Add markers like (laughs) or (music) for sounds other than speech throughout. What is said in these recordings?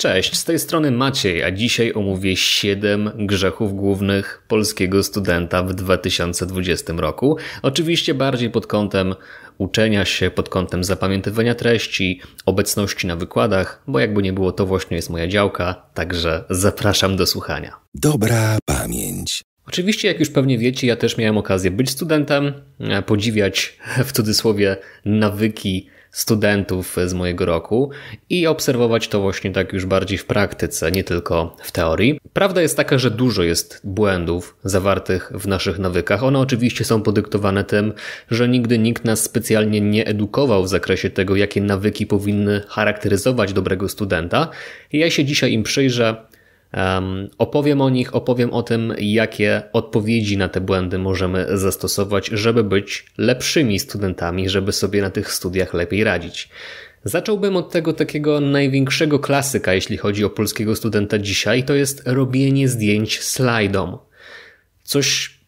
Cześć, z tej strony Maciej, a dzisiaj omówię 7 grzechów głównych polskiego studenta w 2020 roku. Oczywiście bardziej pod kątem uczenia się, pod kątem zapamiętywania treści, obecności na wykładach, bo jakby nie było, to właśnie jest moja działka, także zapraszam do słuchania. Dobra pamięć. Oczywiście, jak już pewnie wiecie, ja też miałem okazję być studentem, e, podziwiać (laughs) w cudzysłowie nawyki studentów z mojego roku i obserwować to właśnie tak już bardziej w praktyce, nie tylko w teorii. Prawda jest taka, że dużo jest błędów zawartych w naszych nawykach. One oczywiście są podyktowane tym, że nigdy nikt nas specjalnie nie edukował w zakresie tego, jakie nawyki powinny charakteryzować dobrego studenta. Ja się dzisiaj im przyjrzę, opowiem o nich, opowiem o tym, jakie odpowiedzi na te błędy możemy zastosować, żeby być lepszymi studentami, żeby sobie na tych studiach lepiej radzić. Zacząłbym od tego takiego największego klasyka, jeśli chodzi o polskiego studenta dzisiaj, to jest robienie zdjęć slajdom. Coś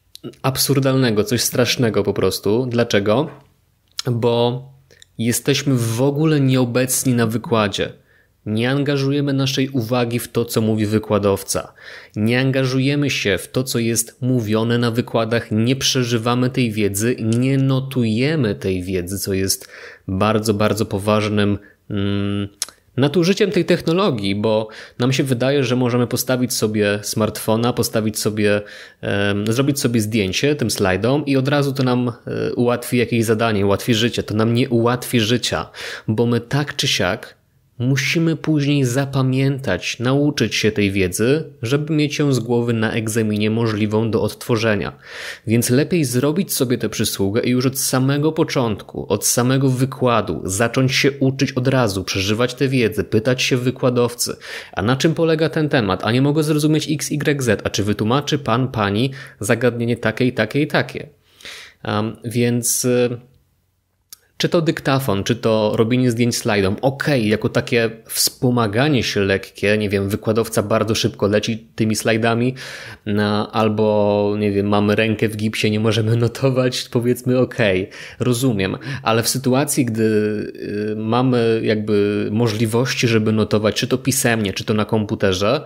absurdalnego, coś strasznego po prostu. Dlaczego? Bo jesteśmy w ogóle nieobecni na wykładzie. Nie angażujemy naszej uwagi w to, co mówi wykładowca. Nie angażujemy się w to, co jest mówione na wykładach, nie przeżywamy tej wiedzy, nie notujemy tej wiedzy, co jest bardzo, bardzo poważnym. Mm, nadużyciem tej technologii, bo nam się wydaje, że możemy postawić sobie smartfona, postawić sobie, um, zrobić sobie zdjęcie tym slajdom i od razu to nam e, ułatwi jakieś zadanie, ułatwi życie. To nam nie ułatwi życia, bo my tak czy siak musimy później zapamiętać, nauczyć się tej wiedzy, żeby mieć ją z głowy na egzaminie możliwą do odtworzenia. Więc lepiej zrobić sobie tę przysługę i już od samego początku, od samego wykładu, zacząć się uczyć od razu, przeżywać tę wiedzę, pytać się wykładowcy, a na czym polega ten temat, a nie mogę zrozumieć XYZ, a czy wytłumaczy pan, pani zagadnienie takie i takie i takie. Um, więc. Y czy to dyktafon, czy to robienie zdjęć slajdom, ok, jako takie wspomaganie się lekkie, nie wiem, wykładowca bardzo szybko leci tymi slajdami, albo, nie wiem, mamy rękę w gipsie, nie możemy (laughs) notować, powiedzmy, ok, rozumiem, ale w sytuacji, gdy y, mamy jakby możliwości, żeby notować, czy to pisemnie, czy to na komputerze,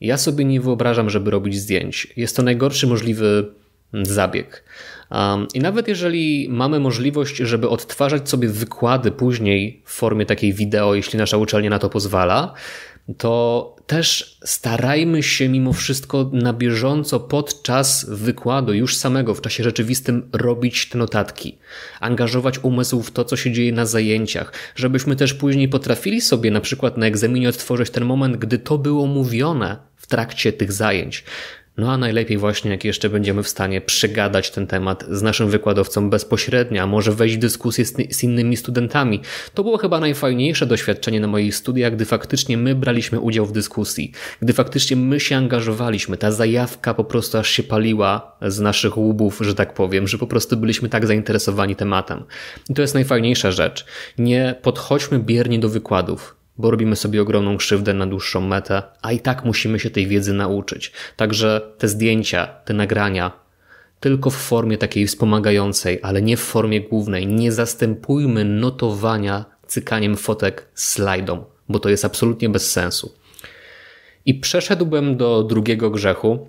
ja sobie nie wyobrażam, żeby robić zdjęć. Jest to najgorszy możliwy zabieg. I nawet jeżeli mamy możliwość, żeby odtwarzać sobie wykłady później w formie takiej wideo, jeśli nasza uczelnia na to pozwala, to też starajmy się mimo wszystko na bieżąco podczas wykładu, już samego w czasie rzeczywistym, robić te notatki, angażować umysł w to, co się dzieje na zajęciach, żebyśmy też później potrafili sobie na przykład na egzaminie odtworzyć ten moment, gdy to było mówione w trakcie tych zajęć, no a najlepiej właśnie, jak jeszcze będziemy w stanie przegadać ten temat z naszym wykładowcą bezpośrednio, a może wejść w dyskusję z innymi studentami. To było chyba najfajniejsze doświadczenie na moich studiach, gdy faktycznie my braliśmy udział w dyskusji, gdy faktycznie my się angażowaliśmy. Ta zajawka po prostu aż się paliła z naszych łubów, że tak powiem, że po prostu byliśmy tak zainteresowani tematem. I to jest najfajniejsza rzecz. Nie podchodźmy biernie do wykładów bo robimy sobie ogromną krzywdę na dłuższą metę, a i tak musimy się tej wiedzy nauczyć. Także te zdjęcia, te nagrania, tylko w formie takiej wspomagającej, ale nie w formie głównej. Nie zastępujmy notowania cykaniem fotek slajdom, bo to jest absolutnie bez sensu. I przeszedłbym do drugiego grzechu,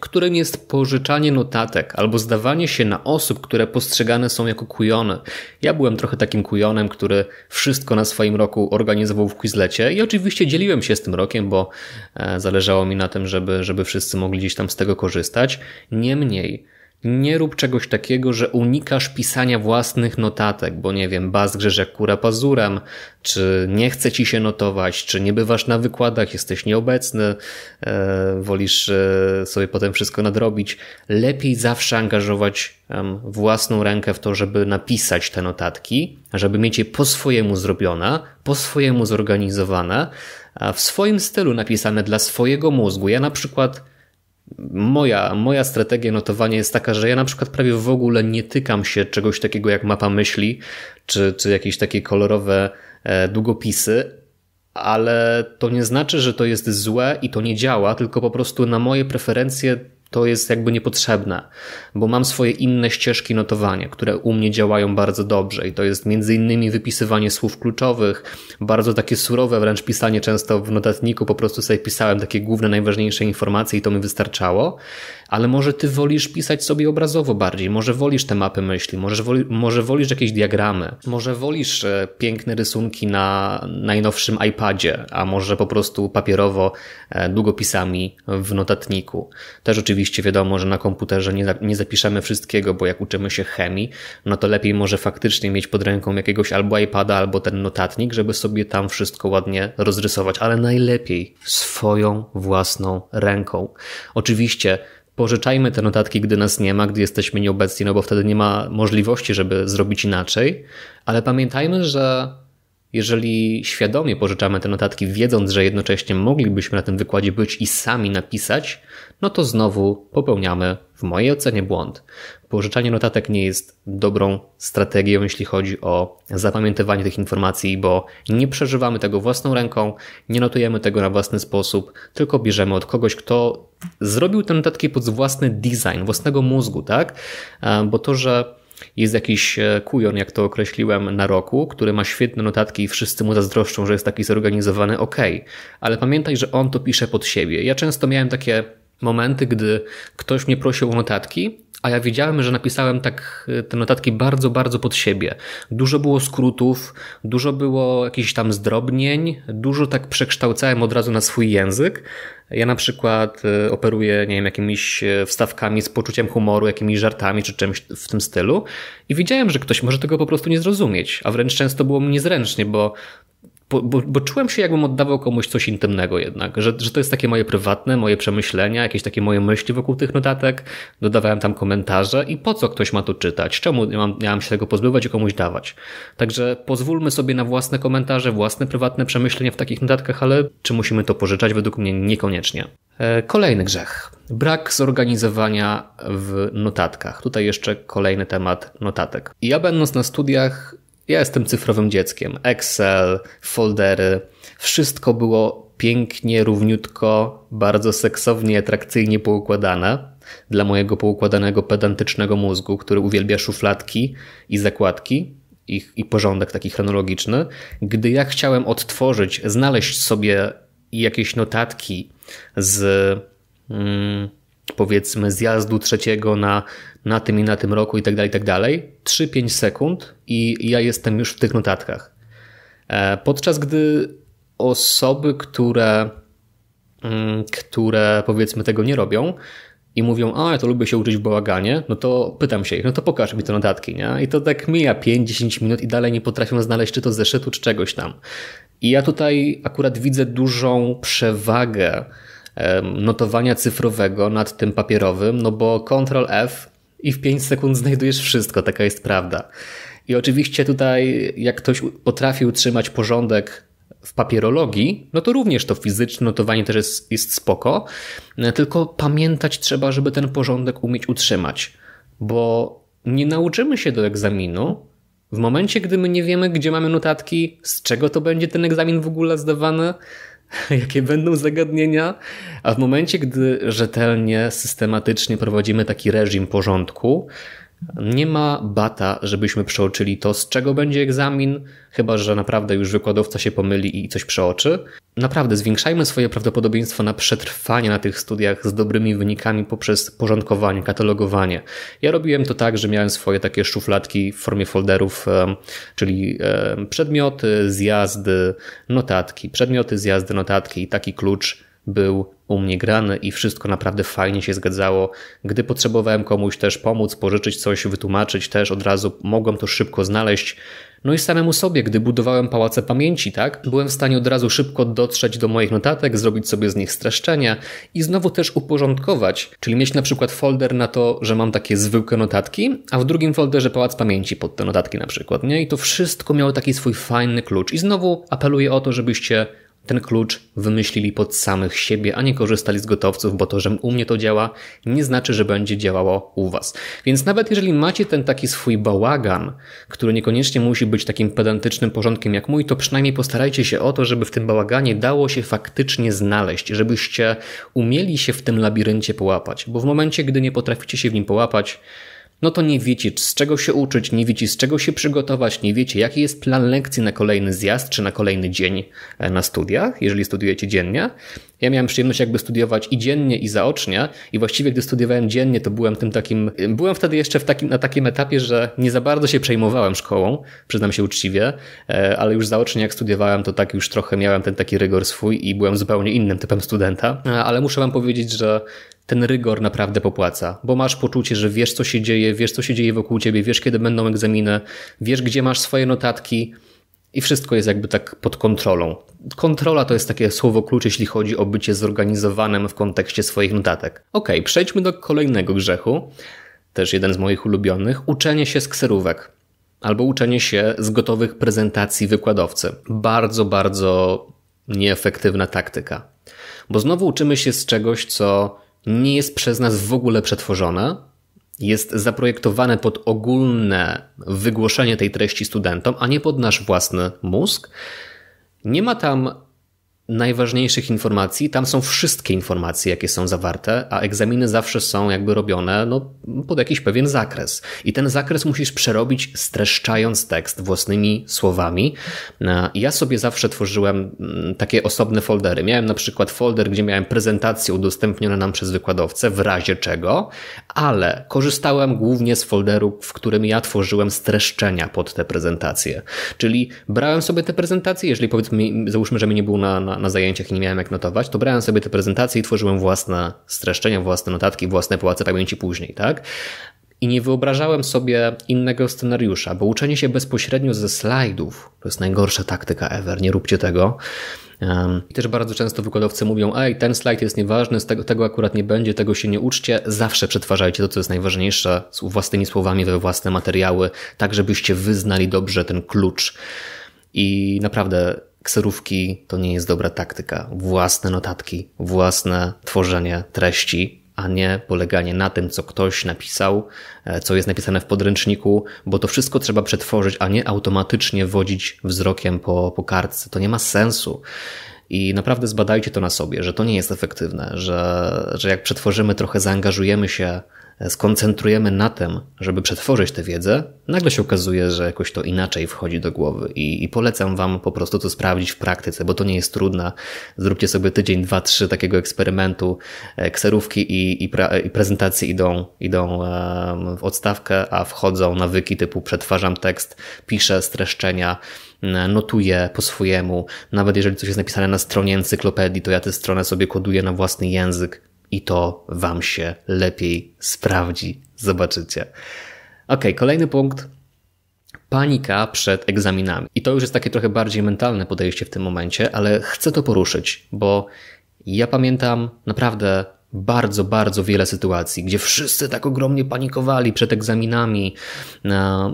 którym jest pożyczanie notatek albo zdawanie się na osób, które postrzegane są jako kujony. Ja byłem trochę takim kujonem, który wszystko na swoim roku organizował w Quizlecie i oczywiście dzieliłem się z tym rokiem, bo e, zależało mi na tym, żeby, żeby wszyscy mogli gdzieś tam z tego korzystać. Niemniej, nie rób czegoś takiego, że unikasz pisania własnych notatek, bo nie wiem, bas jak Kura Pazuram, czy nie chce ci się notować, czy nie bywasz na wykładach, jesteś nieobecny, e, wolisz e, sobie potem wszystko nadrobić. Lepiej zawsze angażować własną rękę w to, żeby napisać te notatki, żeby mieć je po swojemu zrobione, po swojemu zorganizowane, w swoim stylu napisane dla swojego mózgu. Ja na przykład moja, moja strategia notowania jest taka, że ja na przykład prawie w ogóle nie tykam się czegoś takiego jak mapa myśli, czy, czy jakieś takie kolorowe e, długopisy, ale to nie znaczy, że to jest złe i to nie działa, tylko po prostu na moje preferencje to jest jakby niepotrzebne, bo mam swoje inne ścieżki notowania, które u mnie działają bardzo dobrze i to jest między innymi wypisywanie słów kluczowych, bardzo takie surowe wręcz pisanie często w notatniku, po prostu sobie pisałem takie główne, najważniejsze informacje i to mi wystarczało, ale może ty wolisz pisać sobie obrazowo bardziej, może wolisz te mapy myśli, może, woli, może wolisz jakieś diagramy, może wolisz e, piękne rysunki na najnowszym iPadzie, a może po prostu papierowo e, długopisami w notatniku. Też oczywiście Oczywiście wiadomo, że na komputerze nie, nie zapiszemy wszystkiego, bo jak uczymy się chemii, no to lepiej może faktycznie mieć pod ręką jakiegoś albo iPada, albo ten notatnik, żeby sobie tam wszystko ładnie rozrysować, ale najlepiej swoją własną ręką. Oczywiście pożyczajmy te notatki, gdy nas nie ma, gdy jesteśmy nieobecni, no bo wtedy nie ma możliwości, żeby zrobić inaczej, ale pamiętajmy, że jeżeli świadomie pożyczamy te notatki, wiedząc, że jednocześnie moglibyśmy na tym wykładzie być i sami napisać, no to znowu popełniamy, w mojej ocenie, błąd. Pożyczanie notatek nie jest dobrą strategią, jeśli chodzi o zapamiętywanie tych informacji, bo nie przeżywamy tego własną ręką, nie notujemy tego na własny sposób, tylko bierzemy od kogoś, kto zrobił te notatki pod własny design, własnego mózgu, tak? Bo to, że jest jakiś e, kujon, jak to określiłem, na roku, który ma świetne notatki i wszyscy mu zazdroszczą, że jest taki zorganizowany, ok. Ale pamiętaj, że on to pisze pod siebie. Ja często miałem takie momenty, gdy ktoś mnie prosił o notatki, a ja widziałem, że napisałem tak e, te notatki bardzo, bardzo pod siebie. Dużo było skrótów, dużo było jakichś tam zdrobnień, dużo tak przekształcałem od razu na swój język. Ja na przykład e, operuję, nie wiem, jakimiś e, wstawkami z poczuciem humoru, jakimiś żartami czy czymś w tym stylu i widziałem, że ktoś może tego po prostu nie zrozumieć, a wręcz często było mi niezręcznie, bo bo, bo, bo, czułem się, jakbym oddawał komuś coś intymnego jednak, że, że to jest takie moje prywatne, moje przemyślenia, jakieś takie moje myśli wokół tych notatek. Dodawałem tam komentarze i po co ktoś ma to czytać? Czemu miałam, miałam się tego pozbywać i komuś dawać? Także pozwólmy sobie na własne komentarze, własne prywatne przemyślenia w takich notatkach, ale czy musimy to pożyczać? Według mnie niekoniecznie. E, kolejny grzech. Brak zorganizowania w notatkach. Tutaj jeszcze kolejny temat notatek. Ja będąc na studiach ja jestem cyfrowym dzieckiem. Excel, foldery, wszystko było pięknie, równiutko, bardzo seksownie, atrakcyjnie poukładane dla mojego poukładanego, pedantycznego mózgu, który uwielbia szufladki i zakładki i, i porządek taki chronologiczny. Gdy ja chciałem odtworzyć, znaleźć sobie jakieś notatki z mm, powiedzmy zjazdu trzeciego na na tym i na tym roku i tak dalej, i tak dalej. 3-5 sekund i ja jestem już w tych notatkach. E, podczas gdy osoby, które, mm, które powiedzmy tego nie robią i mówią, a ja to lubię się uczyć w bałaganie, no to pytam się ich, no to pokaż mi te notatki, nie? I to tak mija 5-10 minut i dalej nie potrafią znaleźć czy to zeszytu, czy czegoś tam. I ja tutaj akurat widzę dużą przewagę notowania cyfrowego nad tym papierowym, no bo Ctrl F i w 5 sekund znajdujesz wszystko, taka jest prawda. I oczywiście tutaj, jak ktoś potrafi utrzymać porządek w papierologii, no to również to fizyczne notowanie też jest, jest spoko, e, tylko pamiętać trzeba, żeby ten porządek umieć utrzymać, bo nie nauczymy się do egzaminu w momencie, gdy my nie wiemy, gdzie mamy notatki, z czego to będzie ten egzamin w ogóle zdawany, (laughs) jakie będą zagadnienia, a w momencie, gdy rzetelnie, systematycznie prowadzimy taki reżim porządku, nie ma bata, żebyśmy przeoczyli to, z czego będzie egzamin, chyba że naprawdę już wykładowca się pomyli i coś przeoczy, Naprawdę zwiększajmy swoje prawdopodobieństwo na przetrwanie na tych studiach z dobrymi wynikami poprzez porządkowanie, katalogowanie. Ja robiłem to tak, że miałem swoje takie szufladki w formie folderów, czyli przedmioty, zjazdy, notatki, przedmioty, zjazdy, notatki i taki klucz był u mnie grany i wszystko naprawdę fajnie się zgadzało. Gdy potrzebowałem komuś też pomóc, pożyczyć coś, wytłumaczyć też od razu mogłem to szybko znaleźć. No i samemu sobie, gdy budowałem pałace pamięci, tak, byłem w stanie od razu szybko dotrzeć do moich notatek, zrobić sobie z nich streszczenia i znowu też uporządkować, czyli mieć na przykład folder na to, że mam takie zwykłe notatki, a w drugim folderze pałac pamięci pod te notatki na przykład, nie? I to wszystko miało taki swój fajny klucz. I znowu apeluję o to, żebyście ten klucz wymyślili pod samych siebie, a nie korzystali z gotowców, bo to, że u mnie to działa, nie znaczy, że będzie działało u Was. Więc nawet jeżeli macie ten taki swój bałagan, który niekoniecznie musi być takim pedantycznym porządkiem jak mój, to przynajmniej postarajcie się o to, żeby w tym bałaganie dało się faktycznie znaleźć, żebyście umieli się w tym labiryncie połapać, bo w momencie, gdy nie potraficie się w nim połapać, no to nie wiecie z czego się uczyć, nie wiecie z czego się przygotować, nie wiecie jaki jest plan lekcji na kolejny zjazd czy na kolejny dzień e, na studiach, jeżeli studiujecie dziennie. Ja miałem przyjemność jakby studiować i dziennie i zaocznie i właściwie gdy studiowałem dziennie to byłem tym takim, byłem wtedy jeszcze w takim, na takim etapie, że nie za bardzo się przejmowałem szkołą, przyznam się uczciwie, e, ale już zaocznie jak studiowałem to tak już trochę miałem ten taki rygor swój i byłem zupełnie innym typem studenta, e, ale muszę wam powiedzieć, że ten rygor naprawdę popłaca, bo masz poczucie, że wiesz, co się dzieje, wiesz, co się dzieje wokół ciebie, wiesz, kiedy będą egzaminy, wiesz, gdzie masz swoje notatki i wszystko jest jakby tak pod kontrolą. Kontrola to jest takie słowo klucz, jeśli chodzi o bycie zorganizowanym w kontekście swoich notatek. Ok, przejdźmy do kolejnego grzechu, też jeden z moich ulubionych, uczenie się z kserówek albo uczenie się z gotowych prezentacji wykładowcy. Bardzo, bardzo nieefektywna taktyka. Bo znowu uczymy się z czegoś, co nie jest przez nas w ogóle przetworzone, jest zaprojektowane pod ogólne wygłoszenie tej treści studentom, a nie pod nasz własny mózg. Nie ma tam najważniejszych informacji, tam są wszystkie informacje, jakie są zawarte, a egzaminy zawsze są jakby robione no, pod jakiś pewien zakres. I ten zakres musisz przerobić streszczając tekst własnymi słowami. No, ja sobie zawsze tworzyłem mm, takie osobne foldery. Miałem na przykład folder, gdzie miałem prezentacje udostępnione nam przez wykładowcę, w razie czego, ale korzystałem głównie z folderu, w którym ja tworzyłem streszczenia pod te prezentacje. Czyli brałem sobie te prezentacje, jeżeli powiedzmy, załóżmy, że mnie nie było na, na na, zajęciach i nie miałem jak notować, to brałem sobie te prezentacje i tworzyłem własne streszczenia, własne notatki, własne pałace pamięci tak później, tak? I nie wyobrażałem sobie innego scenariusza, bo uczenie się bezpośrednio ze slajdów to jest najgorsza taktyka ever, nie róbcie tego. I też bardzo często wykładowcy mówią, ej, ten slajd jest nieważny, z tego, tego akurat nie będzie, tego się nie uczcie. Zawsze przetwarzajcie to, co jest najważniejsze, własnymi słowami we własne materiały, tak żebyście wyznali dobrze ten klucz. I naprawdę Kserówki to nie jest dobra taktyka. Własne notatki, własne tworzenie treści, a nie poleganie na tym, co ktoś napisał, e, co jest napisane w podręczniku, bo to wszystko trzeba przetworzyć, a nie automatycznie wodzić wzrokiem po, po kartce. To nie ma sensu. I naprawdę zbadajcie to na sobie, że to nie jest efektywne, że, że jak przetworzymy trochę, zaangażujemy się skoncentrujemy na tym, żeby przetworzyć tę wiedzę, nagle się okazuje, że jakoś to inaczej wchodzi do głowy. I, I, polecam Wam po prostu to sprawdzić w praktyce, bo to nie jest trudne. Zróbcie sobie tydzień, dwa, trzy takiego eksperymentu. E, kserówki i, i, pra, e, i prezentacje idą, idą e, w odstawkę, a wchodzą nawyki typu przetwarzam tekst, piszę streszczenia notuję po swojemu. Nawet jeżeli coś jest napisane na stronie encyklopedii, to ja tę stronę sobie koduję na własny język i to Wam się lepiej sprawdzi. Zobaczycie. Ok, kolejny punkt. Panika przed egzaminami. I to już jest takie trochę bardziej mentalne podejście w tym momencie, ale chcę to poruszyć, bo ja pamiętam naprawdę bardzo, bardzo wiele sytuacji, gdzie wszyscy tak ogromnie panikowali przed egzaminami.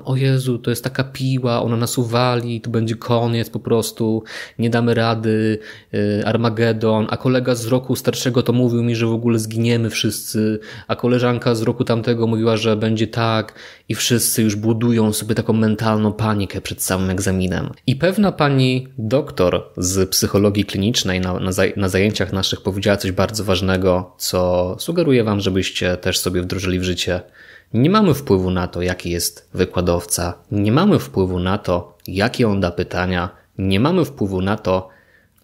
O Jezu, to jest taka piła, ona nas uwali, to będzie koniec po prostu, nie damy rady, y, Armagedon, a kolega z roku starszego to mówił mi, że w ogóle zginiemy wszyscy, a koleżanka z roku tamtego mówiła, że będzie tak i wszyscy już budują sobie taką mentalną panikę przed samym egzaminem. I pewna pani doktor z psychologii klinicznej na, na, zaj na zajęciach naszych powiedziała coś bardzo ważnego, co sugeruję Wam, żebyście też sobie wdrożyli w życie. Nie mamy wpływu na to, jaki jest wykładowca, nie mamy wpływu na to, jakie on da pytania, nie mamy wpływu na to,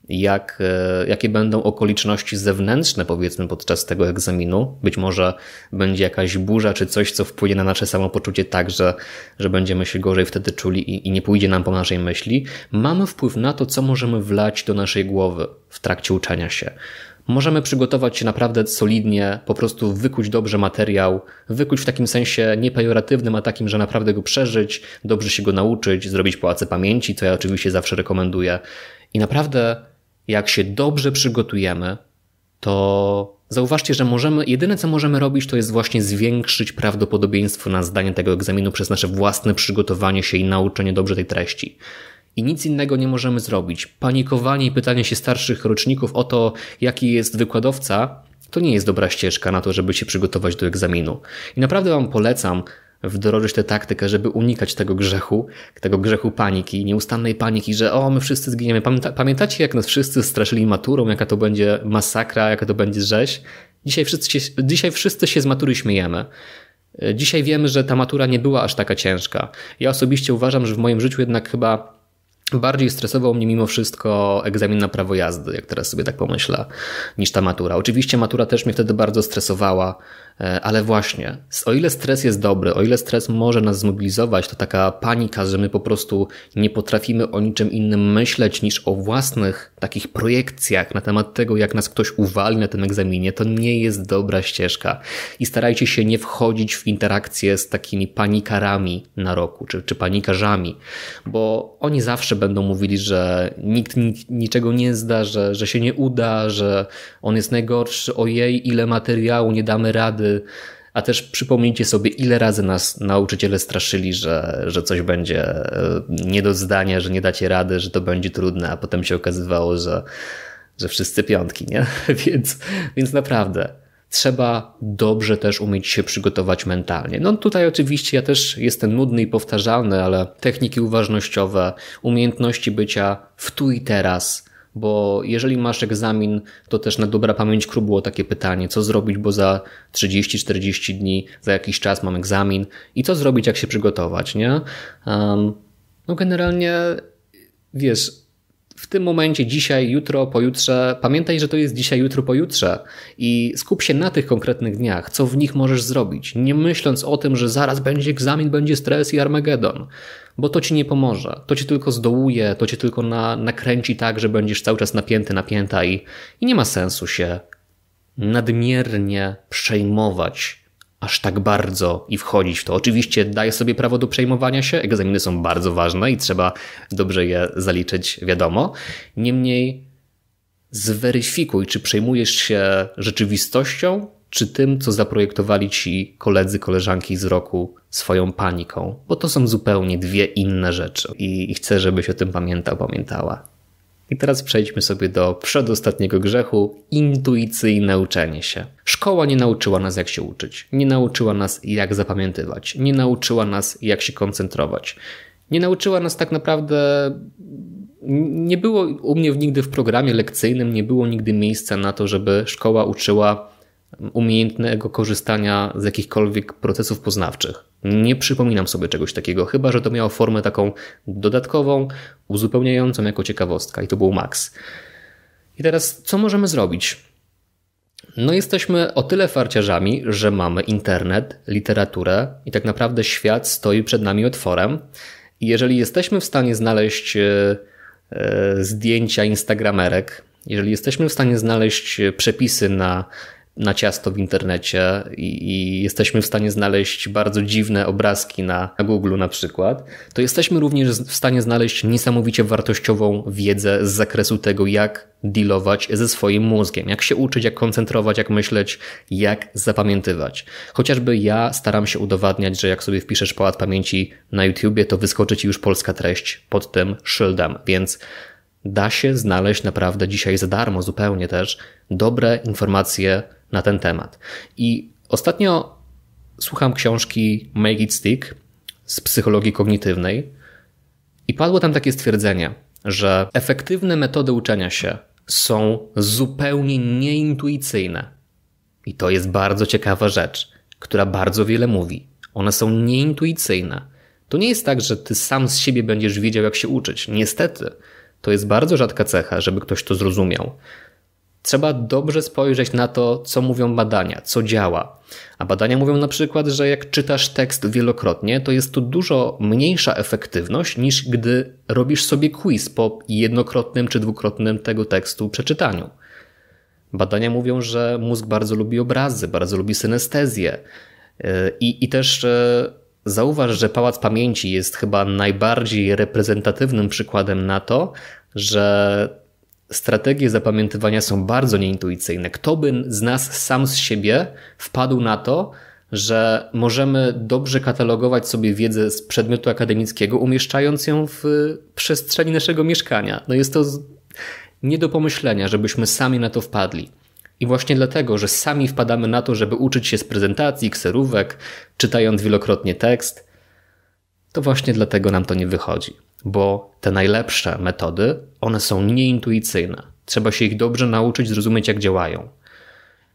jak, e, jakie będą okoliczności zewnętrzne, powiedzmy, podczas tego egzaminu. Być może będzie jakaś burza czy coś, co wpłynie na nasze samopoczucie tak, że, że będziemy się gorzej wtedy czuli i, i nie pójdzie nam po naszej myśli. Mamy wpływ na to, co możemy wlać do naszej głowy w trakcie uczenia się możemy przygotować się naprawdę solidnie, po prostu wykuć dobrze materiał, wykuć w takim sensie niepejoratywnym, a takim, że naprawdę go przeżyć, dobrze się go nauczyć, zrobić pałace pamięci, co ja oczywiście zawsze rekomenduję. I naprawdę, jak się dobrze przygotujemy, to zauważcie, że możemy, jedyne co możemy robić, to jest właśnie zwiększyć prawdopodobieństwo na zdanie tego egzaminu przez nasze własne przygotowanie się i nauczenie dobrze tej treści i nic innego nie możemy zrobić. Panikowanie i pytanie się starszych roczników o to, jaki jest wykładowca, to nie jest dobra ścieżka na to, żeby się przygotować do egzaminu. I naprawdę Wam polecam wdrożyć tę taktykę, żeby unikać tego grzechu, tego grzechu paniki, nieustannej paniki, że o, my wszyscy zginiemy. Pamięta, pamiętacie, jak nas wszyscy straszyli maturą, jaka to będzie masakra, jaka to będzie rzeź? Dzisiaj wszyscy się, dzisiaj wszyscy się z matury śmiejemy. Dzisiaj wiemy, że ta matura nie była aż taka ciężka. Ja osobiście uważam, że w moim życiu jednak chyba Bardziej stresował mnie mimo wszystko egzamin na prawo jazdy, jak teraz sobie tak pomyślę, niż ta matura. Oczywiście matura też mnie wtedy bardzo stresowała, E, ale właśnie, o ile stres jest dobry, o ile stres może nas zmobilizować, to taka panika, że my po prostu nie potrafimy o niczym innym myśleć niż o własnych takich projekcjach na temat tego, jak nas ktoś uwali na tym egzaminie, to nie jest dobra ścieżka. I starajcie się nie wchodzić w interakcje z takimi panikarami na roku, czy, czy panikarzami, bo oni zawsze będą mówili, że nikt niczego nie zda, że, że się nie uda, że on jest najgorszy, ojej, ile materiału, nie damy rady, a też przypomnijcie sobie, ile razy nas nauczyciele straszyli, że, że coś będzie e, nie do zdania, że nie dacie rady, że to będzie trudne, a potem się okazywało, że, że wszyscy piątki, nie? (laughs) Więc, więc naprawdę trzeba dobrze też umieć się przygotować mentalnie. No tutaj oczywiście ja też jestem nudny i powtarzalny, ale techniki uważnościowe, umiejętności bycia w tu i teraz, bo jeżeli masz egzamin, to też na dobra pamięć kru było takie pytanie, co zrobić, bo za 30-40 dni, za jakiś czas mam egzamin i co zrobić, jak się przygotować, nie? Um, no generalnie, wiesz, w tym momencie, dzisiaj, jutro, pojutrze. Pamiętaj, że to jest dzisiaj, jutro, pojutrze i skup się na tych konkretnych dniach, co w nich możesz zrobić, nie myśląc o tym, że zaraz będzie egzamin, będzie stres i Armagedon, bo to ci nie pomoże. To cię tylko zdołuje, to cię tylko na, nakręci tak, że będziesz cały czas napięty, napięta i, i nie ma sensu się nadmiernie przejmować aż tak bardzo i wchodzić w to. Oczywiście daję sobie prawo do przejmowania się, egzaminy są bardzo ważne i trzeba dobrze je zaliczyć, wiadomo. Niemniej zweryfikuj, czy przejmujesz się rzeczywistością, czy tym, co zaprojektowali ci koledzy, koleżanki z roku swoją paniką, bo to są zupełnie dwie inne rzeczy i chcę, żebyś o tym pamiętał, pamiętała. I teraz przejdźmy sobie do przedostatniego grzechu intuicyjne uczenie się. Szkoła nie nauczyła nas, jak się uczyć, nie nauczyła nas, jak zapamiętywać, nie nauczyła nas, jak się koncentrować. Nie nauczyła nas tak naprawdę. Nie było u mnie nigdy w programie lekcyjnym, nie było nigdy miejsca na to, żeby szkoła uczyła umiejętnego korzystania z jakichkolwiek procesów poznawczych. Nie przypominam sobie czegoś takiego, chyba że to miało formę taką dodatkową, uzupełniającą jako ciekawostka i to był maks. I teraz co możemy zrobić? No jesteśmy o tyle farciarzami, że mamy internet, literaturę i tak naprawdę świat stoi przed nami otworem. I jeżeli jesteśmy w stanie znaleźć e, e, zdjęcia instagramerek, jeżeli jesteśmy w stanie znaleźć przepisy na na ciasto w internecie i, i, jesteśmy w stanie znaleźć bardzo dziwne obrazki na, na Google na przykład, to jesteśmy również w stanie znaleźć niesamowicie wartościową wiedzę z zakresu tego, jak dealować ze swoim mózgiem, jak się uczyć, jak koncentrować, jak myśleć, jak zapamiętywać. Chociażby ja staram się udowadniać, że jak sobie wpiszesz połat pamięci na YouTubie, to wyskoczy ci już polska treść pod tym szyldem, więc da się znaleźć naprawdę dzisiaj za darmo zupełnie też dobre informacje na ten temat. I ostatnio słucham książki Make It Stick z psychologii kognitywnej i padło tam takie stwierdzenie, że efektywne metody uczenia się są zupełnie nieintuicyjne. I to jest bardzo ciekawa rzecz, która bardzo wiele mówi. One są nieintuicyjne. To nie jest tak, że ty sam z siebie będziesz wiedział, jak się uczyć. Niestety, to jest bardzo rzadka cecha, żeby ktoś to zrozumiał. Trzeba dobrze spojrzeć na to, co mówią badania, co działa. A badania mówią na przykład, że jak czytasz tekst wielokrotnie, to jest to dużo mniejsza efektywność niż gdy robisz sobie quiz po jednokrotnym czy dwukrotnym tego tekstu przeczytaniu. Badania mówią, że mózg bardzo lubi obrazy, bardzo lubi synestezję. I, i też e, zauważ, że Pałac Pamięci jest chyba najbardziej reprezentatywnym przykładem na to, że strategie zapamiętywania są bardzo nieintuicyjne. Kto by z nas sam z siebie wpadł na to, że możemy dobrze katalogować sobie wiedzę z przedmiotu akademickiego, umieszczając ją w e, przestrzeni naszego mieszkania. No jest to nie do pomyślenia, żebyśmy sami na to wpadli. I właśnie dlatego, że sami wpadamy na to, żeby uczyć się z prezentacji, kserówek, czytając wielokrotnie tekst, to właśnie dlatego nam to nie wychodzi, bo te najlepsze metody, one są nieintuicyjne. Trzeba się ich dobrze nauczyć, zrozumieć jak działają.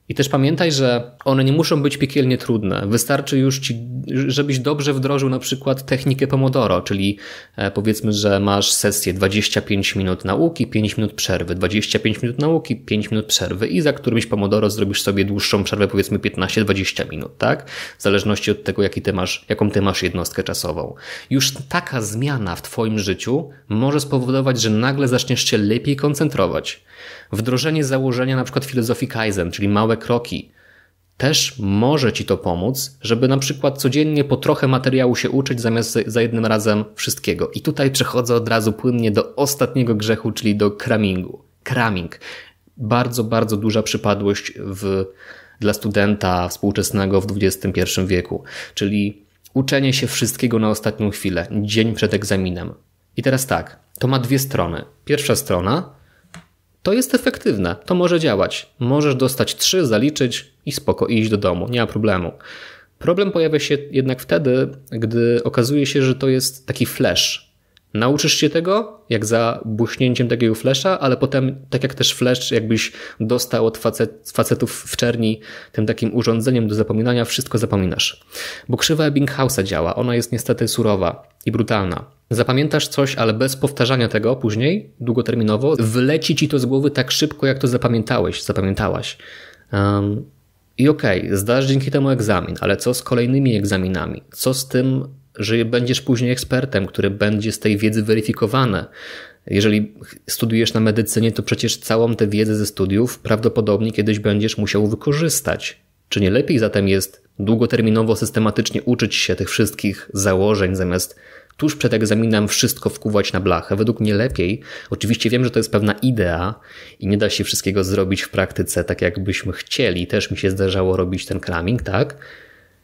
I też pamiętaj, że one nie muszą być piekielnie trudne. Wystarczy już ci, żebyś dobrze wdrożył na przykład technikę Pomodoro, czyli e, powiedzmy, że masz sesję 25 minut nauki, 5 minut przerwy, 25 minut nauki, 5 minut przerwy i za którymś Pomodoro zrobisz sobie dłuższą przerwę, powiedzmy 15-20 minut, tak? W zależności od tego, jaki ty masz, jaką ty masz jednostkę czasową. Już taka zmiana w twoim życiu może spowodować, że nagle zaczniesz się lepiej koncentrować. Wdrożenie założenia na przykład filozofii Kaizen, czyli małe małe kroki. Też może Ci to pomóc, żeby na przykład codziennie po trochę materiału się uczyć zamiast za jednym razem wszystkiego. I tutaj przechodzę od razu płynnie do ostatniego grzechu, czyli do cramingu. Cramming. Bardzo, bardzo duża przypadłość w, dla studenta współczesnego w XXI wieku, czyli uczenie się wszystkiego na ostatnią chwilę, dzień przed egzaminem. I teraz tak, to ma dwie strony. Pierwsza strona to jest efektywne, to może działać. Możesz dostać trzy, zaliczyć i spoko, iść do domu, nie ma problemu. Problem pojawia się jednak wtedy, gdy okazuje się, że to jest taki flash, Nauczysz się tego, jak za błyśnięciem takiego flesza, ale potem, tak jak też flesz, jakbyś dostał od facet, facetów w czerni tym takim urządzeniem do zapominania, wszystko zapominasz. Bo krzywa Ebbinghausa działa, ona jest niestety surowa i brutalna. Zapamiętasz coś, ale bez powtarzania tego później, długoterminowo, wyleci ci to z głowy tak szybko, jak to zapamiętałeś, zapamiętałaś. Um, I okej, okay, zdasz dzięki temu egzamin, ale co z kolejnymi egzaminami? Co z tym że będziesz później ekspertem, który będzie z tej wiedzy weryfikowane. Jeżeli studiujesz na medycynie, to przecież całą tę wiedzę ze studiów prawdopodobnie kiedyś będziesz musiał wykorzystać. Czy nie lepiej zatem jest długoterminowo, systematycznie uczyć się tych wszystkich założeń, zamiast tuż przed egzaminem wszystko wkuwać na blachę? Według mnie lepiej. Oczywiście wiem, że to jest pewna idea i nie da się wszystkiego zrobić w praktyce tak, jakbyśmy chcieli. Też mi się zdarzało robić ten kraming, tak?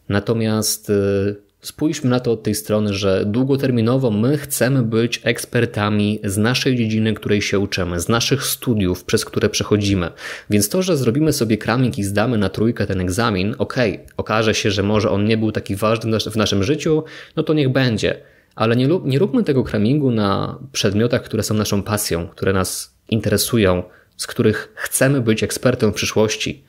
Natomiast y, Spójrzmy na to od tej strony, że długoterminowo my chcemy być ekspertami z naszej dziedziny, której się uczymy, z naszych studiów, przez które przechodzimy. Więc to, że zrobimy sobie kraming i zdamy na trójkę ten egzamin, okej, okay, okaże się, że może on nie był taki ważny w naszym życiu, no to niech będzie. Ale nie, nie róbmy tego kramingu na przedmiotach, które są naszą pasją, które nas interesują, z których chcemy być ekspertem w przyszłości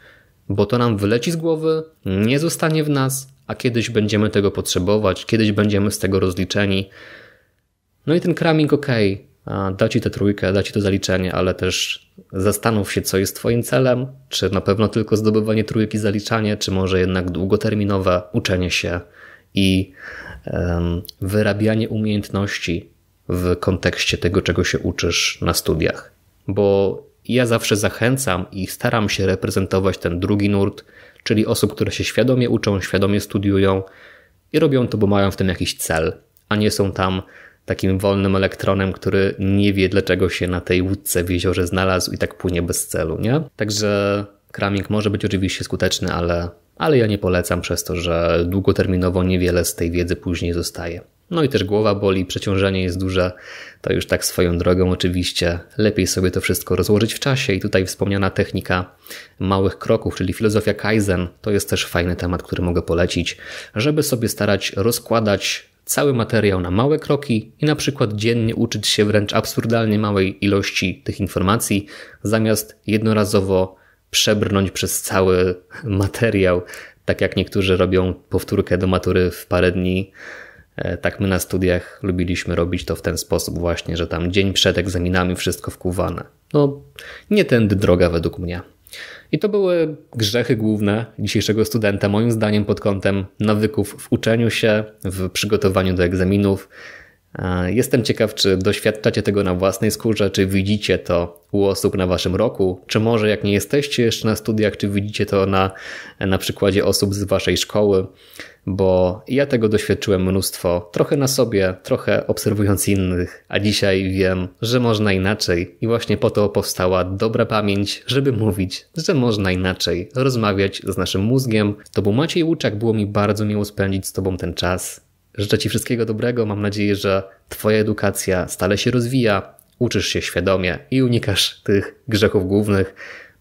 bo to nam wyleci z głowy, nie zostanie w nas, a kiedyś będziemy tego potrzebować, kiedyś będziemy z tego rozliczeni. No i ten kraming, ok, da ci tę trójkę, da ci to zaliczenie, ale też zastanów się, co jest Twoim celem. Czy na pewno tylko zdobywanie trójki, zaliczanie, czy może jednak długoterminowe uczenie się i um, wyrabianie umiejętności w kontekście tego, czego się uczysz na studiach. Bo ja zawsze zachęcam i staram się reprezentować ten drugi nurt, czyli osób, które się świadomie uczą, świadomie studiują i robią to, bo mają w tym jakiś cel, a nie są tam takim wolnym elektronem, który nie wie, dlaczego się na tej łódce w jeziorze znalazł i tak płynie bez celu, nie? Także kramik może być oczywiście skuteczny, ale, ale ja nie polecam przez to, że długoterminowo niewiele z tej wiedzy później zostaje. No i też głowa boli, przeciążenie jest duże. To już tak swoją drogą oczywiście. Lepiej sobie to wszystko rozłożyć w czasie i tutaj wspomniana technika małych kroków, czyli filozofia Kaizen, to jest też fajny temat, który mogę polecić, żeby sobie starać rozkładać cały materiał na małe kroki i na przykład dziennie uczyć się wręcz absurdalnie małej ilości tych informacji, zamiast jednorazowo przebrnąć przez cały (laughs) materiał, tak jak niektórzy robią powtórkę do matury w parę dni E, tak my na studiach lubiliśmy robić to w ten sposób właśnie, że tam dzień przed egzaminami wszystko wkuwane. No, nie tędy droga według mnie. I to były grzechy główne dzisiejszego studenta, moim zdaniem, pod kątem nawyków w uczeniu się, w przygotowaniu do egzaminów. E, jestem ciekaw, czy doświadczacie tego na własnej skórze, czy widzicie to u osób na waszym roku, czy może jak nie jesteście jeszcze na studiach, czy widzicie to na, na przykładzie osób z waszej szkoły bo ja tego doświadczyłem mnóstwo, trochę na sobie, trochę obserwując innych, a dzisiaj wiem, że można inaczej i właśnie po to powstała dobra pamięć, żeby mówić, że można inaczej, rozmawiać z naszym mózgiem. To był Maciej Łuczak, było mi bardzo miło spędzić z Tobą ten czas. Życzę Ci wszystkiego dobrego, mam nadzieję, że Twoja edukacja stale się rozwija, uczysz się świadomie i unikasz tych grzechów głównych,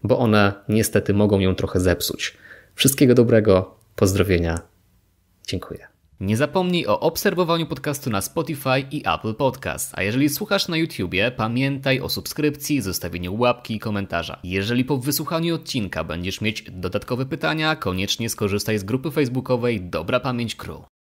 bo one niestety mogą ją trochę zepsuć. Wszystkiego dobrego, pozdrowienia Dziękuję. Nie zapomnij o obserwowaniu podcastu na Spotify i Apple Podcast. A jeżeli słuchasz na YouTubie, pamiętaj o subskrypcji, zostawieniu łapki i komentarza. Jeżeli po wysłuchaniu odcinka będziesz mieć dodatkowe pytania, koniecznie skorzystaj z grupy facebookowej Dobra Pamięć Crew.